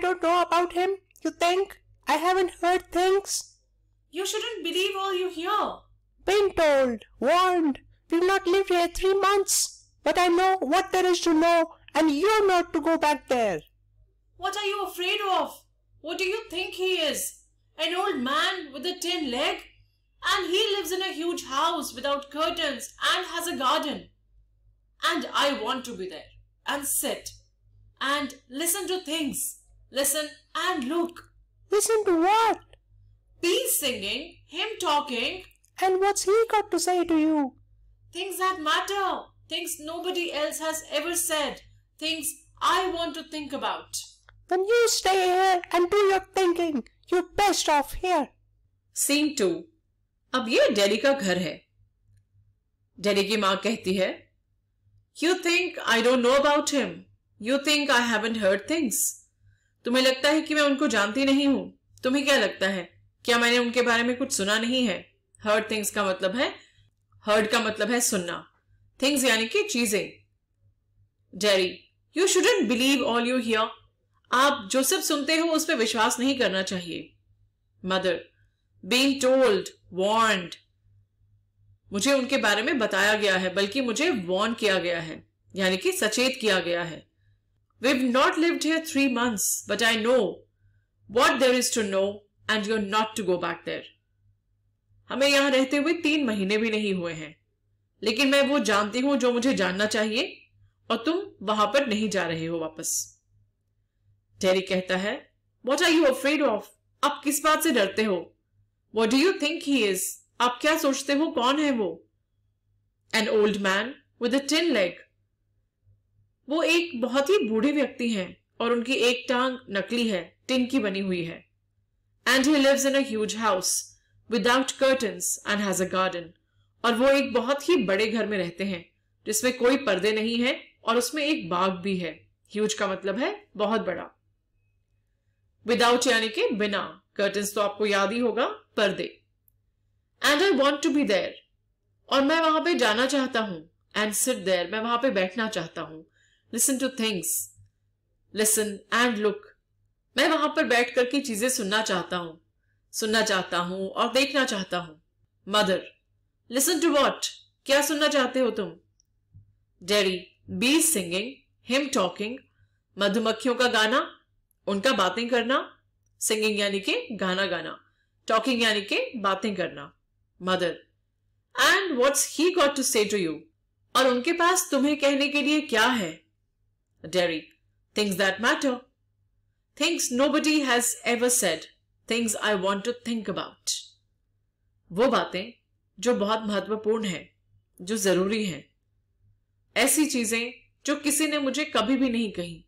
don't know about him, you think? I haven't heard things. You shouldn't believe all you hear. Been told, warned. We've not lived here three months. But I know what there is to know, and you're not to go back there. What are you afraid of? What do you think he is? An old man with a tin leg? And he lives in a huge house without curtains and has a garden. And I want to be there and sit and listen to things Listen and look. Listen to what? Bees singing, him talking. And what's he got to say to you? Things that matter. Things nobody else has ever said. Things I want to think about. Then you stay here and do your thinking. You're best off here. Scene 2 अब ये daily का घर है daily की माँ कहती है you think I don't know about him you think I not heard things तुम्हें लगता है कि मैं उनको जानती नहीं हूं तुम्हें क्या लगता है क्या मैंने उनके बारे में कुछ सुना नहीं है हर्ड थिंग्स का मतलब है हर्ड का मतलब है सुनना थिंग्स यानी कि चीजें Jerry you shouldn't believe all you hear आप जो सब सुनते हो उस पर विश्वास नहीं करना चाहिए मदर बींग टोल्ड वॉन्ड मुझे उनके बारे में बताया गया है बल्कि मुझे वॉर्न किया गया है यानी कि सचेत किया गया है We've not lived here three months, but I know what there is to know and you're not to go back there. हमें यहां रहते हुए तीन महीने भी नहीं हुए हैं लेकिन मैं वो जानती हूं जो मुझे जानना चाहिए और तुम वहां पर नहीं जा रहे हो वापस टेरी कहता है what are you afraid of आप किस बात से डरते हो what do you think he is आप क्या सोचते हो कौन है वो an old man with a tin leg वो एक बहुत ही बूढ़े व्यक्ति हैं और उनकी एक टांग नकली है टिन की बनी हुई है and he lives in huge house without curtains and has a garden और वो एक बहुत ही बड़े घर में रहते हैं जिसमें कोई पर्दे नहीं है और उसमें एक बाग भी है ह्यूज का मतलब है बहुत बड़ा विदाउट यानी के बिना कर्टन्स तो आपको याद ही होगा पर्दे and I want to be there और मैं वहां पे जाना चाहता हूं एंड सिट देयर मैं वहां पे बैठना चाहता हूं listen to things listen and look मैं वहां पर बैठ करके चीजें सुनना चाहता हूं सुनना चाहता हूं और देखना चाहता हूं मदर लिसन टू वॉट क्या सुनना चाहते हो तुम Terry bee singing him talking मधुमक्खियों का गाना उनका बातें करना सिंगिंग यानी के गाना गाना टॉकिंग यानी के बातें करना mother and what's he got to say to you और उनके पास तुम्हें कहने के लिए क्या है Derry. Things that matter. Things nobody has ever said. Things I want to think about. वो बातें जो बहुत महत्वपूर्ण हैं, जो जरूरी हैं। ऐसी चीजें जो किसी ने मुझे कभी भी नहीं कही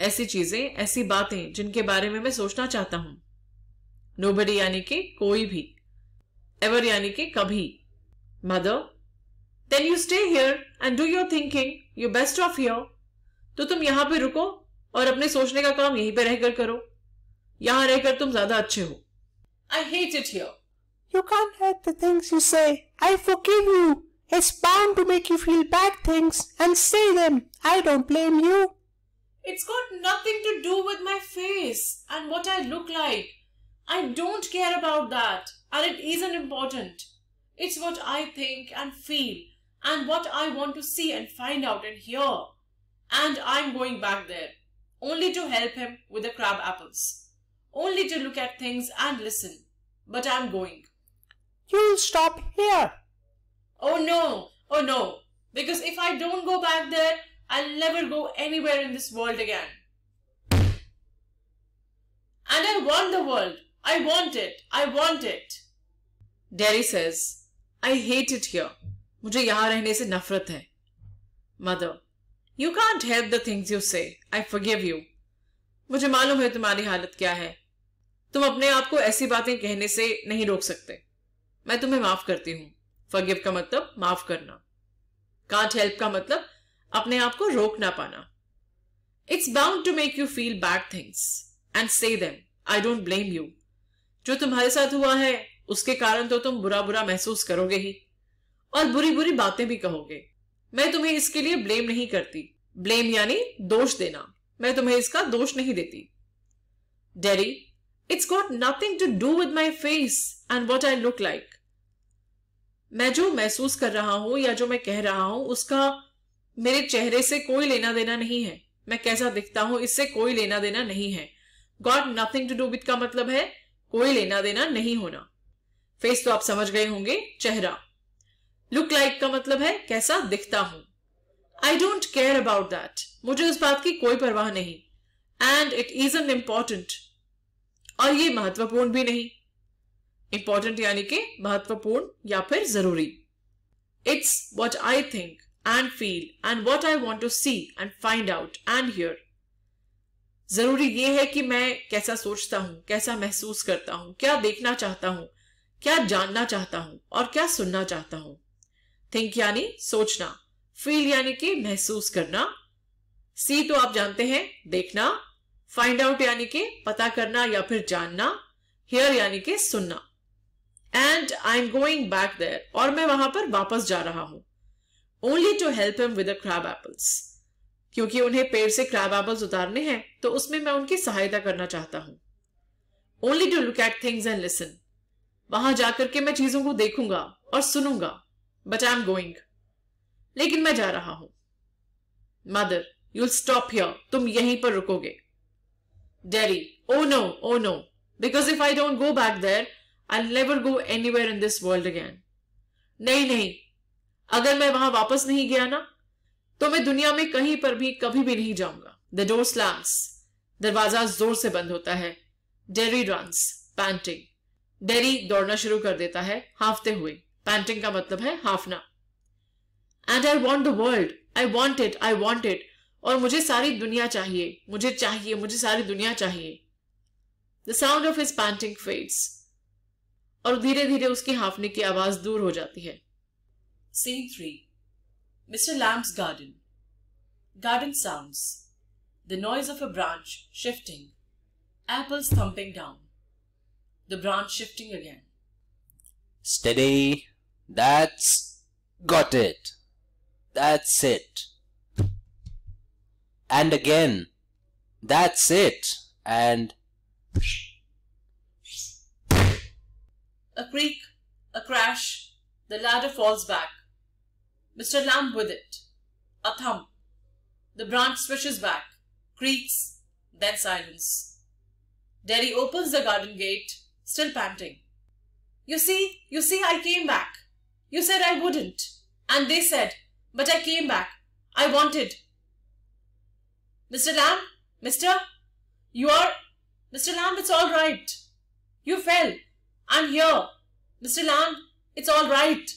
ऐसी चीजें ऐसी बातें जिनके बारे में मैं सोचना चाहता हूं नोबडी यानी कि कोई भी एवर यानी कि कभी mother then you stay here and do your thinking you best of your तो तुम यहां पे रुको और अपने सोचने का काम यहीं पे रहकर करो यहां रहकर तुम ज्यादा अच्छे हो I hate it here You can't hurt the things you say. I forgive you. It's bound to make you feel bad things and say them. I don't blame you. It's got nothing to do with my face and what I look like. I don't care about that and it isn't important. It's what I think and feel and what I want to see and find out and hear. and I'm going back there, only to help him with the crab apples, only to look at things and listen. But I'm going. You'll stop here. Oh no, oh no, because if I don't go back there, I'll never go anywhere in this world again. And I want the world. I want it. I want it. Derry says, I hate it here. मुझे यहाँ रहने से नफरत है. Mother, you can't help the things you say I forgive you मुझे मालूम है तुम्हारी हालत क्या है तुम अपने आप को ऐसी बातें कहने से नहीं रोक सकते मैं तुम्हें माफ करती हूं फॉरगिव का मतलब माफ करना कांट हेल्प का मतलब अपने आप को रोक ना पाना it's bound to make you feel bad things and say them I don't blame you जो तुम्हारे साथ हुआ है उसके कारण तो तुम बुरा बुरा महसूस करोगे ही और बुरी बुरी बातें भी कहोगे मैं तुम्हें इसके लिए ब्लेम नहीं करती ब्लेम यानी दोष देना मैं तुम्हें इसका दोष नहीं देती Derry it's got nothing to do with my face and what I look like मैं जो महसूस कर रहा हूं या जो मैं कह रहा हूं उसका मेरे चेहरे से कोई लेना देना नहीं है मैं कैसा दिखता हूं इससे कोई लेना देना नहीं है got nothing to do with का मतलब है कोई लेना देना नहीं होना फेस तो आप समझ गए होंगे चेहरा लुक लाइक का मतलब है कैसा दिखता हूं I don't care about that मुझे उस बात की कोई परवाह नहीं and it is an important और ये महत्वपूर्ण भी नहीं इंपॉर्टेंट यानी कि महत्वपूर्ण या फिर जरूरी it's what I think and feel and what I want to see and find out and hear जरूरी यह है कि मैं कैसा सोचता हूं कैसा महसूस करता हूं क्या देखना चाहता हूं क्या जानना चाहता हूं और क्या सुनना चाहता हूं थिंक यानी सोचना फील यानी कि महसूस करना सी तो आप जानते हैं देखना फाइंड आउट यानी कि पता करना या फिर जानना हियर यानी कि सुनना and I am going back there और मैं वहां पर वापस जा रहा हूं only to help him with crab apples क्योंकि उन्हें पेड़ से क्रैब एपल्स उतारने हैं तो उसमें मैं उनकी सहायता करना चाहता हूं only to look at things and listen वहां जाकर के मैं चीजों को देखूंगा और सुनूंगा बट आई एम गोइंग लेकिन मैं जा रहा हूं मदर यूल स्टॉप हियर तुम यहीं पर रुकोगे Derry oh no oh no because if I don't go back there I never go anywhere in this world again नहीं नहीं अगर मैं वहां वापस नहीं गया ना तो मैं दुनिया में कहीं पर भी कभी भी नहीं जाऊंगा द डोर स्लैम्स दरवाजा जोर से बंद होता है डेरी रंस पैंटिंग डेरी दौड़ना शुरू कर देता है हाफते हुए पैंटिंग का मतलब है हाफना and I want the world I want it I want it और मुझे सारी दुनिया चाहिए मुझे चाहिए मुझे सारी दुनिया चाहिए the sound of his panting fades और धीरे धीरे उसके हाँफने की आवाज दूर हो जाती है scene three Mister Lamb's garden garden sounds the noise of a branch shifting apples thumping down the branch shifting again steady that's got it that's it. And again. That's it. And... A creak, a crash, the ladder falls back. Mr. Lamb with it. A thump. The branch swishes back, creaks, then silence. Derry opens the garden gate, still panting. You see, you see, I came back. You said I wouldn't. And they said, but I came back. I wanted. Mr. Lamb? Mister? You are. Mr. Lamb, it's all right. You fell. I'm here. Mr. Lamb, it's all right.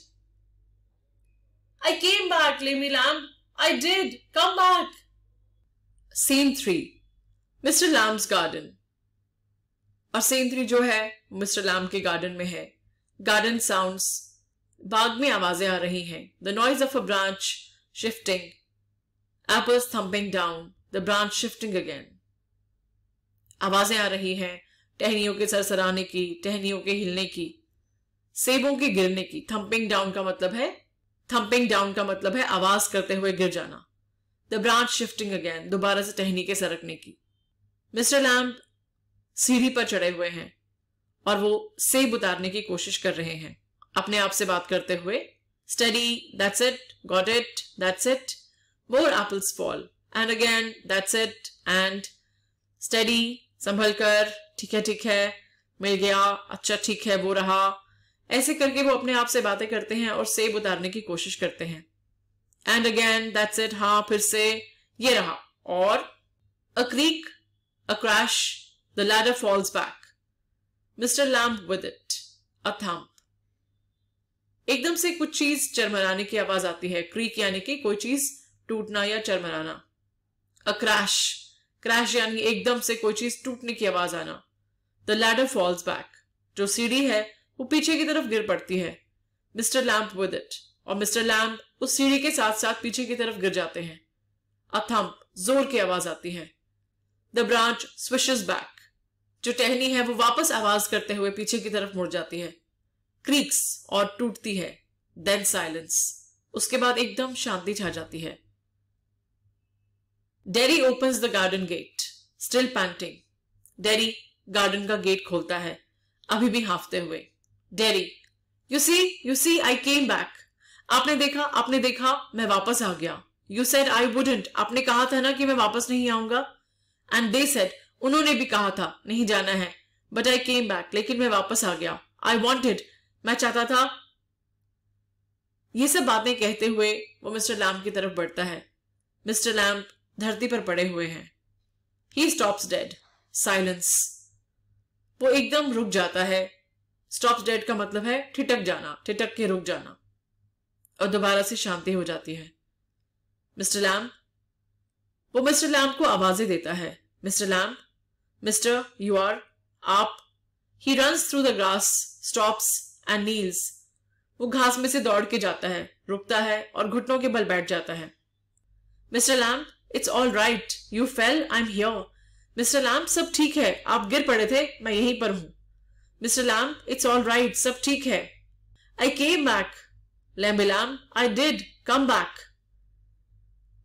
I came back, Lamy Lamb. I did. Come back. Scene 3 Mr. Lamb's Garden. और scene three, जो है mister garden. के garden में है garden sounds बाग में आवाजें आ रही हैं the noise of a branch shifting apples thumping down the branch shifting again आवाजें आ रही हैं टहनियों के सरसराने की टहनियों के हिलने की सेबों के गिरने की थम्पिंग डाउन का मतलब है थम्पिंग डाउन का मतलब है आवाज करते हुए गिर जाना द ब्रांच शिफ्टिंग अगेन दोबारा से टहनी के सरकने की मिस्टर लैम्प सीढ़ी पर चढ़े हुए हैं और वो सेब उतारने की कोशिश कर रहे हैं अपने आप से बात करते हुए steady that's it got it that's it more apples fall and again that's it and steady संभल कर ठीक है ठीक है मिल गया अच्छा ठीक है वो रहा ऐसे करके वो अपने आप से बातें करते हैं और सेब उतारने की कोशिश करते हैं एंड अगेन दैट्स इट हाँ फिर से ये रहा और a creak a crash the ladder falls back Mister Lamb with it a thump एकदम से कुछ चीज चरमराने की आवाज आती है क्रीक यानी कि कोई चीज टूटना या चरमराना अ क्रैश क्रैश यानी एकदम से कोई चीज टूटने की आवाज आना द लैडर फॉल्स बैक जो सीढ़ी है वो पीछे की तरफ गिर पड़ती है मिस्टर लैम्प विद इट और मिस्टर लैम्प उस सीढ़ी के साथ साथ पीछे की तरफ गिर जाते हैं अथम्प जोर की आवाज आती है द ब्रांच स्विशेज बैक जो टहनी है वो वापस आवाज करते हुए पीछे की तरफ मुड़ जाती है क्रीक्स और टूटती है देन साइलेंस उसके बाद एकदम शांति छा जाती है Derry opens the garden gate still panting Derry garden का गेट खोलता है अभी भी हाफते हुए Derry you see you see I came back आपने देखा आपने देखा मैं वापस आ गया यू सेड आई वुडेंट आपने कहा था ना कि मैं वापस नहीं आऊंगा एंड दे सेड उन्होंने भी कहा था नहीं जाना है बट आई केम बैक लेकिन मैं वापस आ गया आई वॉन्टेड मैं चाहता था ये सब बातें कहते हुए वो मिस्टर लैम्प की तरफ बढ़ता है मिस्टर लैम्प धरती पर पड़े हुए हैं ही स्टॉप्स डेड साइलेंस वो एकदम रुक जाता है स्टॉप्स डेड का मतलब है ठिटक जाना ठिटक के रुक जाना और दोबारा से शांति हो जाती है मिस्टर लैम्प वो मिस्टर लैम्प को आवाजें देता है Mister Lamb Mister you are आप ही run through the grass stops and kneels वो घास में से दौड़ के जाता है रुकता है और घुटनों के बल बैठ जाता है Mister Lamb it's all right you fell I am here Mister Lamb सब ठीक है आप गिर पड़े थे मैं यहीं पर हूं Mister Lamb it's all right सब ठीक है आई केम बैक लैम्बिलाम आई डिड कम बैक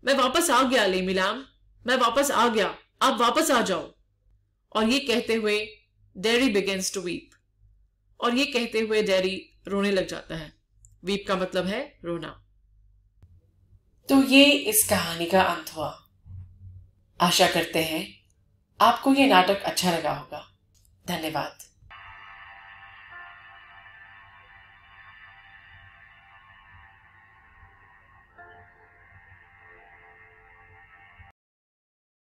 मैं वापस आ गया लेमिलाम मैं वापस आ गया आप वापस आ जाओ और ये कहते हुए डेरी बिगेन्स टू वीप और ये कहते हुए डैडी रोने लग जाता है वीप का मतलब है रोना तो ये इस कहानी का अंत हुआ आशा करते हैं आपको ये नाटक अच्छा लगा होगा धन्यवाद